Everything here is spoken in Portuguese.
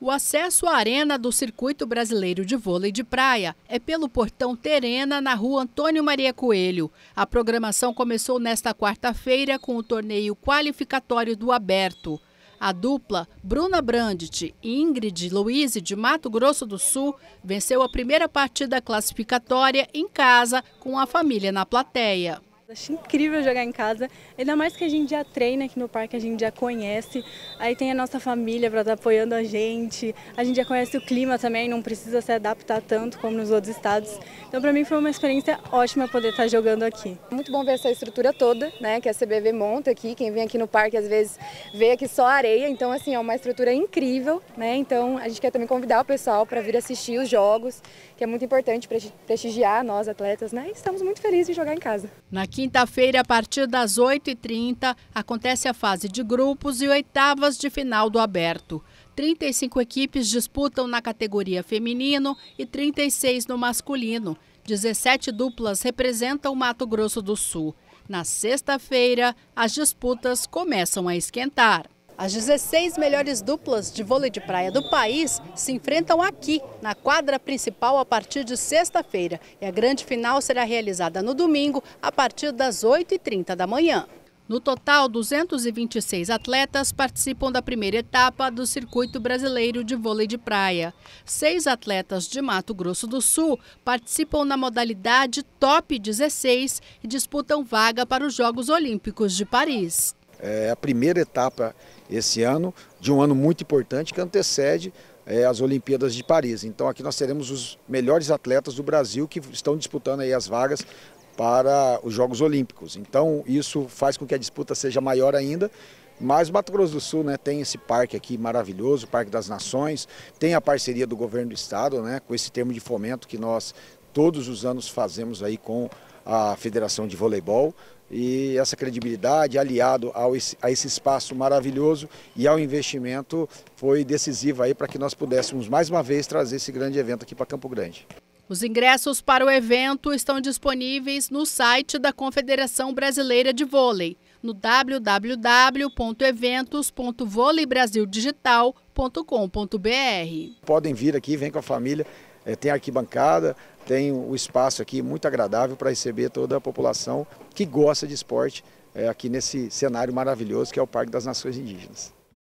O acesso à arena do Circuito Brasileiro de Vôlei de Praia é pelo portão Terena, na rua Antônio Maria Coelho. A programação começou nesta quarta-feira com o torneio qualificatório do Aberto. A dupla Bruna Brandt e Ingrid Luiz de Mato Grosso do Sul venceu a primeira partida classificatória em casa com a família na plateia. Acho incrível jogar em casa, ainda mais que a gente já treina aqui no parque, a gente já conhece. Aí tem a nossa família para estar tá apoiando a gente. A gente já conhece o clima também, não precisa se adaptar tanto como nos outros estados. Então para mim foi uma experiência ótima poder estar tá jogando aqui. Muito bom ver essa estrutura toda, né, que a CBV monta aqui. Quem vem aqui no parque às vezes vê aqui só areia, então assim, é uma estrutura incrível, né? Então a gente quer também convidar o pessoal para vir assistir os jogos, que é muito importante prestigiar nós atletas, né? E estamos muito felizes de jogar em casa. Quinta-feira, a partir das 8h30, acontece a fase de grupos e oitavas de final do aberto. 35 equipes disputam na categoria feminino e 36 no masculino. 17 duplas representam o Mato Grosso do Sul. Na sexta-feira, as disputas começam a esquentar. As 16 melhores duplas de vôlei de praia do país se enfrentam aqui, na quadra principal, a partir de sexta-feira. E a grande final será realizada no domingo, a partir das 8h30 da manhã. No total, 226 atletas participam da primeira etapa do Circuito Brasileiro de Vôlei de Praia. Seis atletas de Mato Grosso do Sul participam na modalidade Top 16 e disputam vaga para os Jogos Olímpicos de Paris é a primeira etapa esse ano, de um ano muito importante que antecede é, as Olimpíadas de Paris. Então aqui nós teremos os melhores atletas do Brasil que estão disputando aí as vagas para os Jogos Olímpicos. Então isso faz com que a disputa seja maior ainda. Mas Mato Grosso do Sul né, tem esse parque aqui maravilhoso, o Parque das Nações, tem a parceria do governo do estado, né, com esse termo de fomento que nós todos os anos fazemos aí com a Federação de Voleibol. E essa credibilidade, aliado ao, a esse espaço maravilhoso e ao investimento, foi decisiva aí para que nós pudéssemos mais uma vez trazer esse grande evento aqui para Campo Grande. Os ingressos para o evento estão disponíveis no site da Confederação Brasileira de Vôlei, no www.eventos.voleibrasildigital.com.br. Podem vir aqui, vem com a família é, tem arquibancada, tem o espaço aqui muito agradável para receber toda a população que gosta de esporte é, aqui nesse cenário maravilhoso que é o Parque das Nações Indígenas.